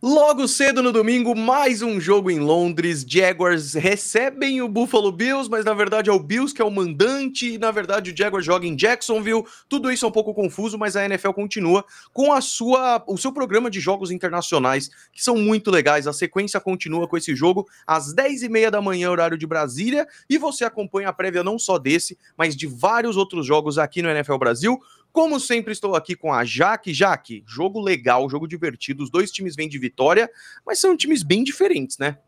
Logo cedo no domingo, mais um jogo em Londres. Jaguars recebem o Buffalo Bills, mas na verdade é o Bills que é o mandante. E, na verdade, o Jaguars joga em Jacksonville. Tudo isso é um pouco confuso, mas a NFL continua com a sua, o seu programa de jogos internacionais, que são muito legais. A sequência continua com esse jogo às 10h30 da manhã, horário de Brasília. E você acompanha a prévia não só desse, mas de vários outros jogos aqui no NFL Brasil como sempre, estou aqui com a Jaque. Jaque, jogo legal, jogo divertido. Os dois times vêm de vitória, mas são times bem diferentes, né?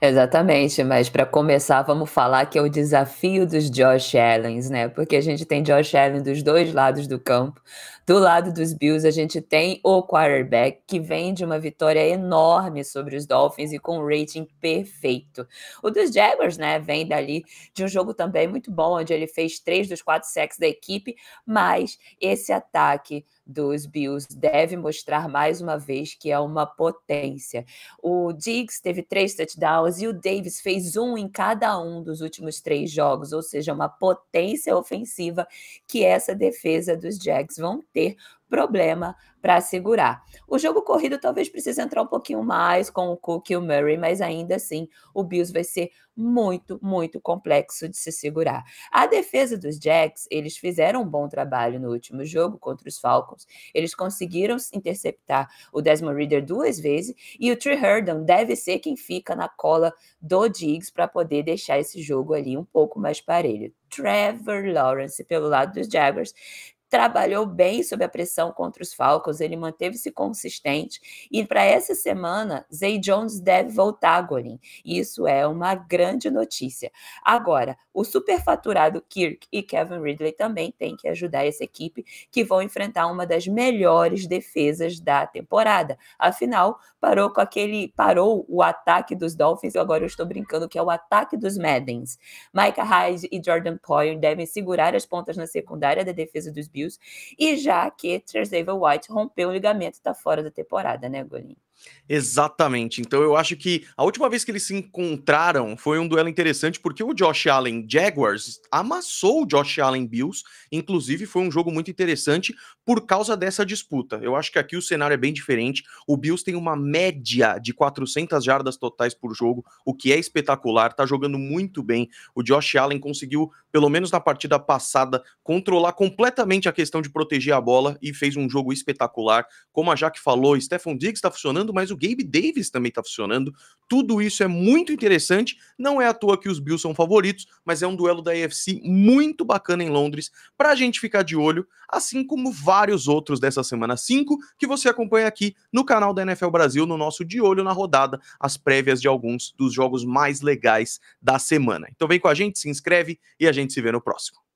Exatamente, mas para começar, vamos falar que é o desafio dos Josh Allens, né? Porque a gente tem Josh Allen dos dois lados do campo. Do lado dos Bills, a gente tem o quarterback que vem de uma vitória enorme sobre os Dolphins e com um rating perfeito. O dos Jaguars, né, vem dali de um jogo também muito bom, onde ele fez três dos quatro sacks da equipe, mas esse ataque dos Bills deve mostrar mais uma vez que é uma potência. O Diggs teve três touchdowns e o Davis fez um em cada um dos últimos três jogos, ou seja, uma potência ofensiva que essa defesa dos Jags vão ter problema para segurar. O jogo corrido talvez precise entrar um pouquinho mais com o Cook e o Murray, mas ainda assim o Bills vai ser muito, muito complexo de se segurar. A defesa dos Jacks, eles fizeram um bom trabalho no último jogo contra os Falcons. Eles conseguiram interceptar o Desmond Reader duas vezes e o Trey deve ser quem fica na cola do Diggs para poder deixar esse jogo ali um pouco mais parelho. Trevor Lawrence, pelo lado dos Jaguars, trabalhou bem sob a pressão contra os Falcons, ele manteve-se consistente. E para essa semana, Zay Jones deve voltar a Golin. Isso é uma grande notícia. Agora, o superfaturado Kirk e Kevin Ridley também têm que ajudar essa equipe, que vão enfrentar uma das melhores defesas da temporada. Afinal, parou com aquele. parou o ataque dos Dolphins, e agora eu estou brincando que é o ataque dos Maddens. Micah Hyde e Jordan Poyer devem segurar as pontas na secundária da defesa dos Bills Bills, e já que Travis White rompeu o ligamento e está fora da temporada, né, Golin? Exatamente. Então eu acho que a última vez que eles se encontraram foi um duelo interessante porque o Josh Allen Jaguars amassou o Josh Allen Bills, inclusive foi um jogo muito interessante por causa dessa disputa. Eu acho que aqui o cenário é bem diferente. O Bills tem uma média de 400 jardas totais por jogo, o que é espetacular, tá jogando muito bem. O Josh Allen conseguiu, pelo menos na partida passada, controlar completamente a questão de proteger a bola e fez um jogo espetacular. Como a Jaque falou, Stephon Diggs está funcionando funcionando, mas o Gabe Davis também está funcionando. Tudo isso é muito interessante. Não é à toa que os Bills são favoritos, mas é um duelo da AFC muito bacana em Londres para a gente ficar de olho, assim como vários outros dessa semana 5 que você acompanha aqui no canal da NFL Brasil, no nosso De Olho na Rodada, as prévias de alguns dos jogos mais legais da semana. Então vem com a gente, se inscreve e a gente se vê no próximo.